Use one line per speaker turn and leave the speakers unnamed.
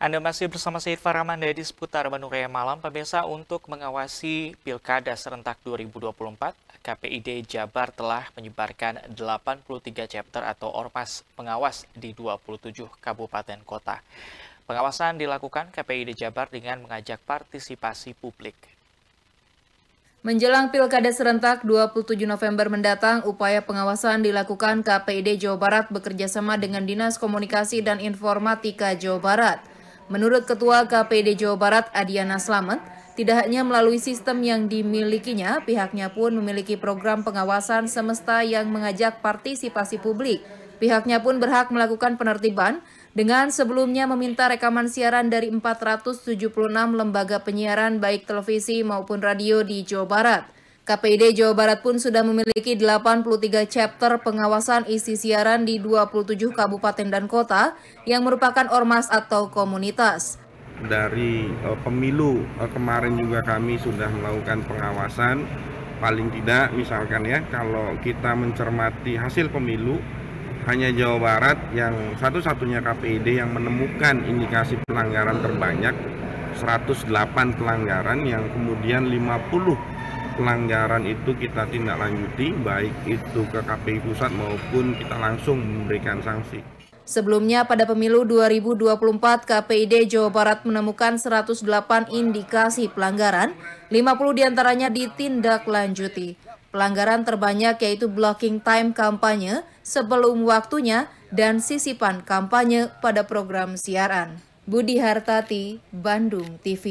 Anda masih bersama saya Irfan Ramanda di seputar Bandung Malam, pemirsa untuk mengawasi Pilkada Serentak 2024, KPID Jabar telah menyebarkan 83 chapter atau ormas pengawas di 27 kabupaten kota. Pengawasan dilakukan KPID Jabar dengan mengajak partisipasi publik.
Menjelang Pilkada Serentak 27 November mendatang, upaya pengawasan dilakukan KPID Jawa Barat bekerjasama dengan Dinas Komunikasi dan Informatika Jawa Barat. Menurut Ketua KPD Jawa Barat Adiana Slamet, tidak hanya melalui sistem yang dimilikinya, pihaknya pun memiliki program pengawasan semesta yang mengajak partisipasi publik. Pihaknya pun berhak melakukan penertiban dengan sebelumnya meminta rekaman siaran dari 476 lembaga penyiaran baik televisi maupun radio di Jawa Barat. KPID Jawa Barat pun sudah memiliki 83 chapter pengawasan isi siaran di 27 kabupaten dan kota yang merupakan ormas atau komunitas.
Dari uh, pemilu uh, kemarin juga kami sudah melakukan pengawasan paling tidak misalkan ya kalau kita mencermati hasil pemilu hanya Jawa Barat yang satu-satunya KPID yang menemukan indikasi pelanggaran terbanyak 108 pelanggaran yang kemudian 50 pelanggaran itu kita tindak lanjuti baik itu ke KPI pusat maupun kita langsung memberikan sanksi.
Sebelumnya pada pemilu 2024 KPID Jawa Barat menemukan 108 indikasi pelanggaran, 50 diantaranya ditindaklanjuti. Pelanggaran terbanyak yaitu blocking time kampanye sebelum waktunya dan sisipan kampanye pada program siaran. Budi Hartati, Bandung TV.